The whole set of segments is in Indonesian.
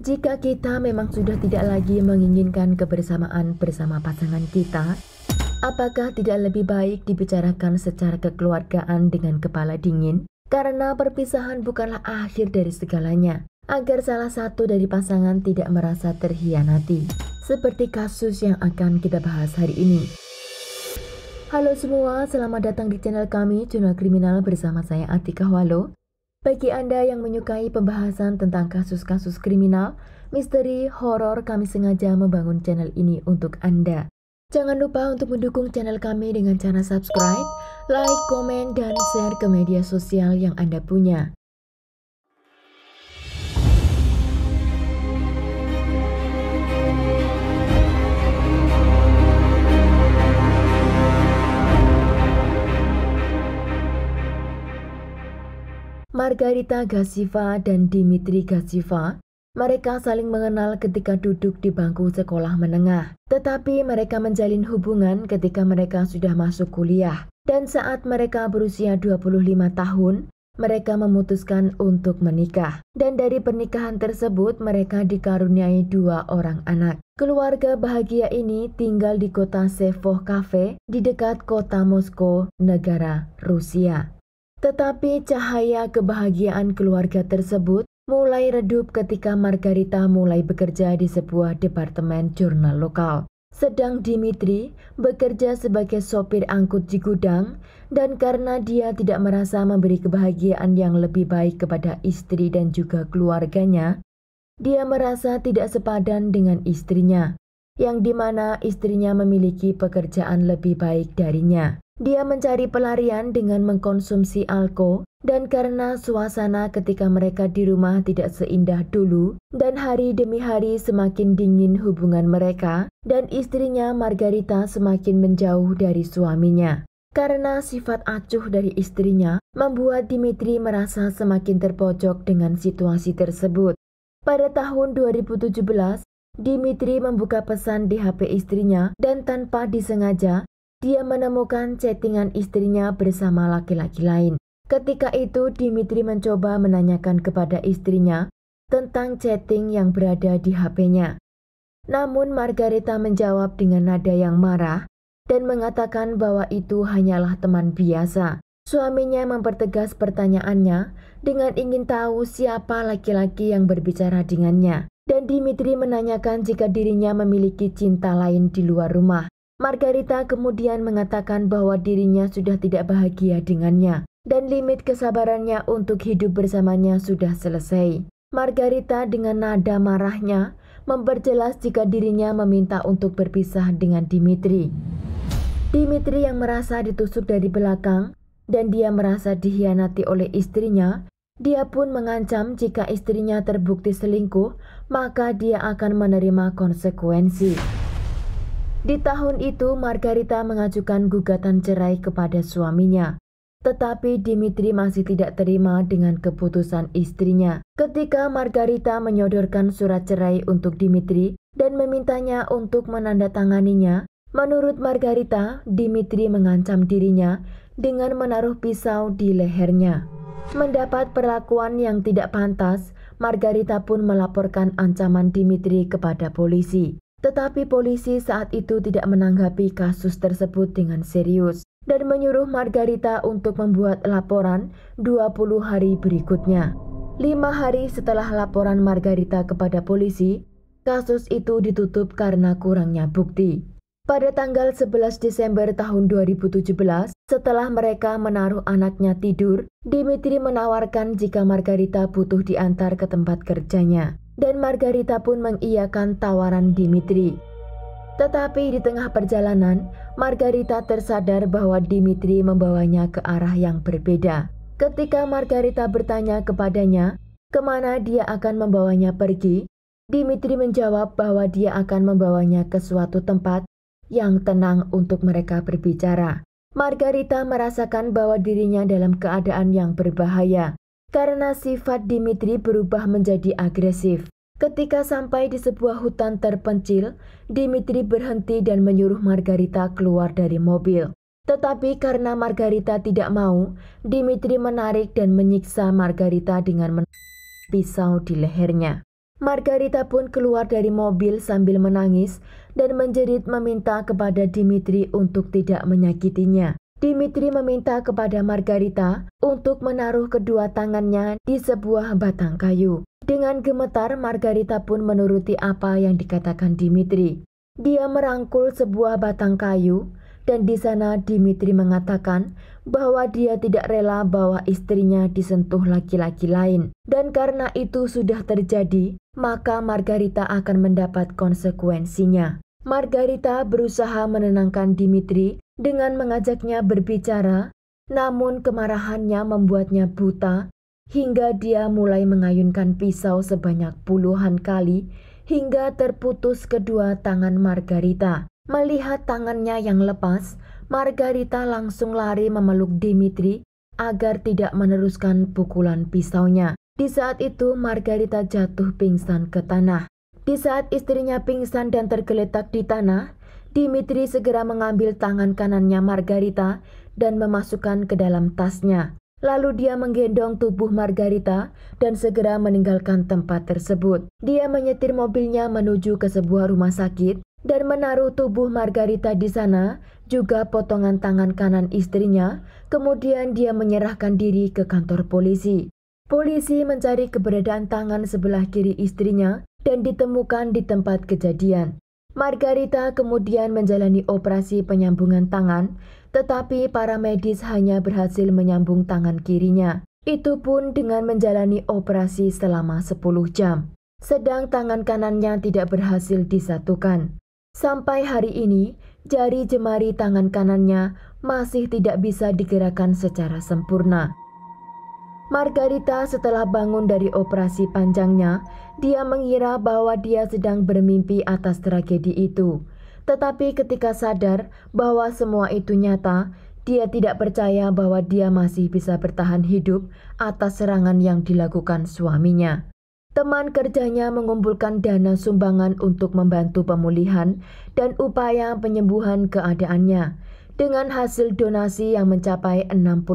Jika kita memang sudah tidak lagi menginginkan kebersamaan bersama pasangan kita, apakah tidak lebih baik dibicarakan secara kekeluargaan dengan kepala dingin? Karena perpisahan bukanlah akhir dari segalanya, agar salah satu dari pasangan tidak merasa terhianati, seperti kasus yang akan kita bahas hari ini. Halo semua, selamat datang di channel kami, Jurnal Kriminal bersama saya Atika Walo. Bagi Anda yang menyukai pembahasan tentang kasus-kasus kriminal, misteri, horor, kami sengaja membangun channel ini untuk Anda. Jangan lupa untuk mendukung channel kami dengan cara subscribe, like, komen, dan share ke media sosial yang Anda punya. Margarita Gasiva dan Dimitri Gasiva mereka saling mengenal ketika duduk di bangku sekolah menengah, tetapi mereka menjalin hubungan ketika mereka sudah masuk kuliah. Dan saat mereka berusia 25 tahun, mereka memutuskan untuk menikah. Dan dari pernikahan tersebut, mereka dikaruniai dua orang anak. Keluarga bahagia ini tinggal di kota Sevoh Cafe di dekat kota Moskow, negara Rusia. Tetapi cahaya kebahagiaan keluarga tersebut mulai redup ketika Margarita mulai bekerja di sebuah departemen jurnal lokal. Sedang Dimitri bekerja sebagai sopir angkut di gudang dan karena dia tidak merasa memberi kebahagiaan yang lebih baik kepada istri dan juga keluarganya, dia merasa tidak sepadan dengan istrinya yang dimana istrinya memiliki pekerjaan lebih baik darinya. Dia mencari pelarian dengan mengkonsumsi alkohol dan karena suasana ketika mereka di rumah tidak seindah dulu dan hari demi hari semakin dingin hubungan mereka dan istrinya Margarita semakin menjauh dari suaminya. Karena sifat acuh dari istrinya membuat Dimitri merasa semakin terpojok dengan situasi tersebut. Pada tahun 2017, Dimitri membuka pesan di HP istrinya dan tanpa disengaja, dia menemukan chattingan istrinya bersama laki-laki lain. Ketika itu, Dimitri mencoba menanyakan kepada istrinya tentang chatting yang berada di HP-nya. Namun, Margarita menjawab dengan nada yang marah dan mengatakan bahwa itu hanyalah teman biasa. Suaminya mempertegas pertanyaannya dengan ingin tahu siapa laki-laki yang berbicara dengannya dan Dimitri menanyakan jika dirinya memiliki cinta lain di luar rumah. Margarita kemudian mengatakan bahwa dirinya sudah tidak bahagia dengannya dan limit kesabarannya untuk hidup bersamanya sudah selesai. Margarita dengan nada marahnya memperjelas jika dirinya meminta untuk berpisah dengan Dimitri. Dimitri yang merasa ditusuk dari belakang dan dia merasa dihianati oleh istrinya, dia pun mengancam jika istrinya terbukti selingkuh, maka dia akan menerima konsekuensi. Di tahun itu, Margarita mengajukan gugatan cerai kepada suaminya. Tetapi Dimitri masih tidak terima dengan keputusan istrinya. Ketika Margarita menyodorkan surat cerai untuk Dimitri dan memintanya untuk menandatanganinya, menurut Margarita, Dimitri mengancam dirinya dengan menaruh pisau di lehernya. Mendapat perlakuan yang tidak pantas, Margarita pun melaporkan ancaman Dimitri kepada polisi. Tetapi polisi saat itu tidak menanggapi kasus tersebut dengan serius dan menyuruh Margarita untuk membuat laporan 20 hari berikutnya. Lima hari setelah laporan Margarita kepada polisi, kasus itu ditutup karena kurangnya bukti. Pada tanggal 11 Desember tahun 2017, setelah mereka menaruh anaknya tidur, Dimitri menawarkan jika Margarita butuh diantar ke tempat kerjanya. Dan Margarita pun mengiyakan tawaran Dimitri. Tetapi di tengah perjalanan, Margarita tersadar bahwa Dimitri membawanya ke arah yang berbeda. Ketika Margarita bertanya kepadanya kemana dia akan membawanya pergi, Dimitri menjawab bahwa dia akan membawanya ke suatu tempat yang tenang untuk mereka berbicara. Margarita merasakan bahwa dirinya dalam keadaan yang berbahaya karena sifat Dimitri berubah menjadi agresif. Ketika sampai di sebuah hutan terpencil, Dimitri berhenti dan menyuruh Margarita keluar dari mobil. Tetapi karena Margarita tidak mau, Dimitri menarik dan menyiksa Margarita dengan men pisau di lehernya. Margarita pun keluar dari mobil sambil menangis dan menjerit meminta kepada Dimitri untuk tidak menyakitinya. Dimitri meminta kepada Margarita untuk menaruh kedua tangannya di sebuah batang kayu. Dengan gemetar, Margarita pun menuruti apa yang dikatakan Dimitri. Dia merangkul sebuah batang kayu dan di sana Dimitri mengatakan bahwa dia tidak rela bahwa istrinya disentuh laki-laki lain. Dan karena itu sudah terjadi, maka Margarita akan mendapat konsekuensinya. Margarita berusaha menenangkan Dimitri dengan mengajaknya berbicara, namun kemarahannya membuatnya buta hingga dia mulai mengayunkan pisau sebanyak puluhan kali hingga terputus kedua tangan Margarita. Melihat tangannya yang lepas, Margarita langsung lari memeluk Dimitri agar tidak meneruskan pukulan pisaunya. Di saat itu, Margarita jatuh pingsan ke tanah. Di saat istrinya pingsan dan tergeletak di tanah, Dimitri segera mengambil tangan kanannya Margarita dan memasukkan ke dalam tasnya. Lalu dia menggendong tubuh Margarita dan segera meninggalkan tempat tersebut. Dia menyetir mobilnya menuju ke sebuah rumah sakit dan menaruh tubuh Margarita di sana, juga potongan tangan kanan istrinya. Kemudian dia menyerahkan diri ke kantor polisi. Polisi mencari keberadaan tangan sebelah kiri istrinya dan ditemukan di tempat kejadian. Margarita kemudian menjalani operasi penyambungan tangan, tetapi para medis hanya berhasil menyambung tangan kirinya. Itu pun dengan menjalani operasi selama 10 jam sedang tangan kanannya tidak berhasil disatukan. Sampai hari ini, jari jemari tangan kanannya masih tidak bisa digerakkan secara sempurna. Margarita setelah bangun dari operasi panjangnya, dia mengira bahwa dia sedang bermimpi atas tragedi itu. Tetapi ketika sadar bahwa semua itu nyata, dia tidak percaya bahwa dia masih bisa bertahan hidup atas serangan yang dilakukan suaminya. Teman kerjanya mengumpulkan dana sumbangan untuk membantu pemulihan dan upaya penyembuhan keadaannya dengan hasil donasi yang mencapai 65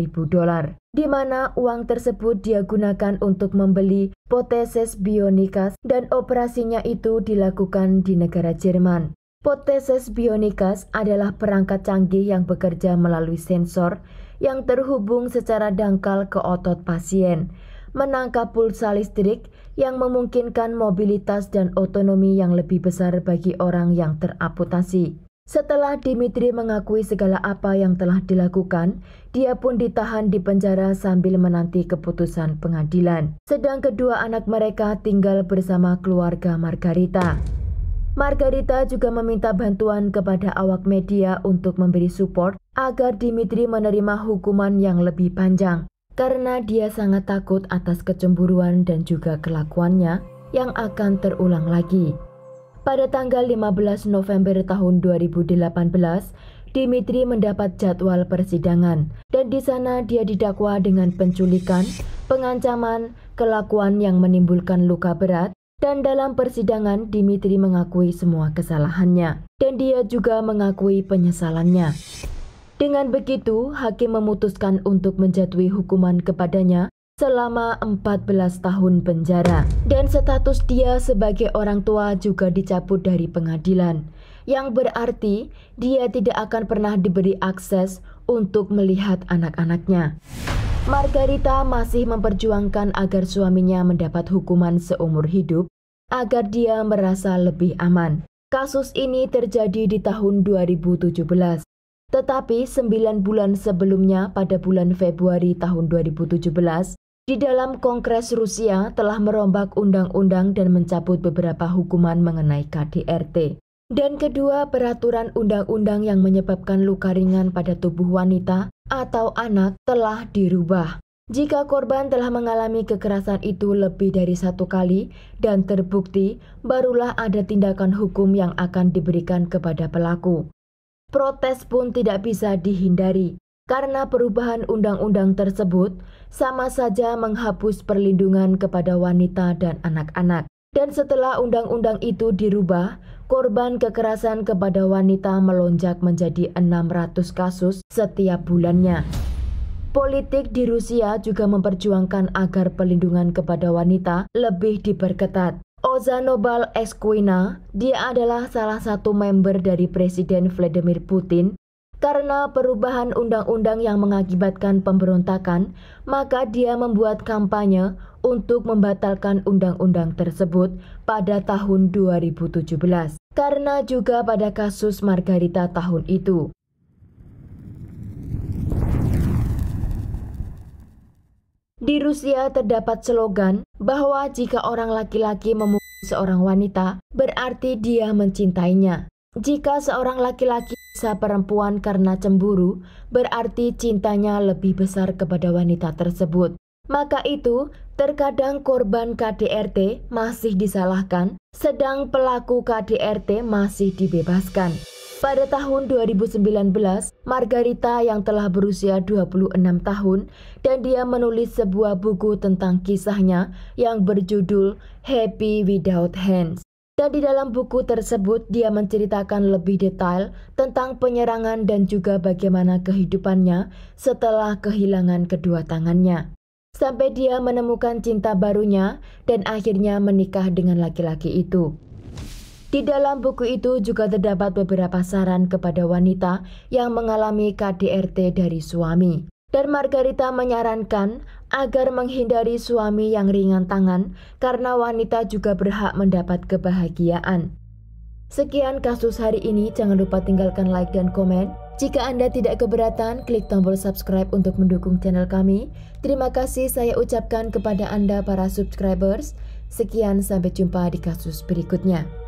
ribu dolar, di mana uang tersebut dia gunakan untuk membeli potesis bionikas dan operasinya itu dilakukan di negara Jerman. Potesis bionikas adalah perangkat canggih yang bekerja melalui sensor yang terhubung secara dangkal ke otot pasien menangkap pulsa listrik yang memungkinkan mobilitas dan otonomi yang lebih besar bagi orang yang teraputasi. Setelah Dimitri mengakui segala apa yang telah dilakukan, dia pun ditahan di penjara sambil menanti keputusan pengadilan. Sedang kedua anak mereka tinggal bersama keluarga Margarita. Margarita juga meminta bantuan kepada awak media untuk memberi support agar Dimitri menerima hukuman yang lebih panjang karena dia sangat takut atas kecemburuan dan juga kelakuannya yang akan terulang lagi. Pada tanggal 15 November tahun 2018, Dimitri mendapat jadwal persidangan dan di sana dia didakwa dengan penculikan, pengancaman, kelakuan yang menimbulkan luka berat, dan dalam persidangan Dimitri mengakui semua kesalahannya dan dia juga mengakui penyesalannya. Dengan begitu, hakim memutuskan untuk menjatuhi hukuman kepadanya selama 14 tahun penjara. Dan status dia sebagai orang tua juga dicabut dari pengadilan, yang berarti dia tidak akan pernah diberi akses untuk melihat anak-anaknya. Margarita masih memperjuangkan agar suaminya mendapat hukuman seumur hidup agar dia merasa lebih aman. Kasus ini terjadi di tahun 2017 tetapi sembilan bulan sebelumnya pada bulan Februari tahun 2017, di dalam Kongres Rusia telah merombak undang-undang dan mencabut beberapa hukuman mengenai KDRT. Dan kedua, peraturan undang-undang yang menyebabkan luka ringan pada tubuh wanita atau anak telah dirubah. Jika korban telah mengalami kekerasan itu lebih dari satu kali dan terbukti, barulah ada tindakan hukum yang akan diberikan kepada pelaku protes pun tidak bisa dihindari karena perubahan undang-undang tersebut sama saja menghapus perlindungan kepada wanita dan anak-anak. Dan setelah undang-undang itu dirubah, korban kekerasan kepada wanita melonjak menjadi 600 kasus setiap bulannya. Politik di Rusia juga memperjuangkan agar perlindungan kepada wanita lebih diperketat. Ozanobal Esquina, dia adalah salah satu member dari Presiden Vladimir Putin. Karena perubahan undang-undang yang mengakibatkan pemberontakan, maka dia membuat kampanye untuk membatalkan undang-undang tersebut pada tahun 2017. Karena juga pada kasus Margarita tahun itu. Di Rusia terdapat slogan bahwa jika orang laki-laki memukul seorang wanita, berarti dia mencintainya. Jika seorang laki-laki bisa perempuan karena cemburu, berarti cintanya lebih besar kepada wanita tersebut. Maka itu, terkadang korban KDRT masih disalahkan, sedang pelaku KDRT masih dibebaskan. Pada tahun 2019, Margarita yang telah berusia 26 tahun dan dia menulis sebuah buku tentang kisahnya yang berjudul Happy Without Hands. Dan di dalam buku tersebut dia menceritakan lebih detail tentang penyerangan dan juga bagaimana kehidupannya setelah kehilangan kedua tangannya. Sampai dia menemukan cinta barunya dan akhirnya menikah dengan laki-laki itu. Di dalam buku itu juga terdapat beberapa saran kepada wanita yang mengalami KDRT dari suami. Dan Margarita menyarankan agar menghindari suami yang ringan tangan karena wanita juga berhak mendapat kebahagiaan. Sekian kasus hari ini, jangan lupa tinggalkan like dan komen. Jika Anda tidak keberatan, klik tombol subscribe untuk mendukung channel kami. Terima kasih saya ucapkan kepada Anda para subscribers. Sekian sampai jumpa di kasus berikutnya.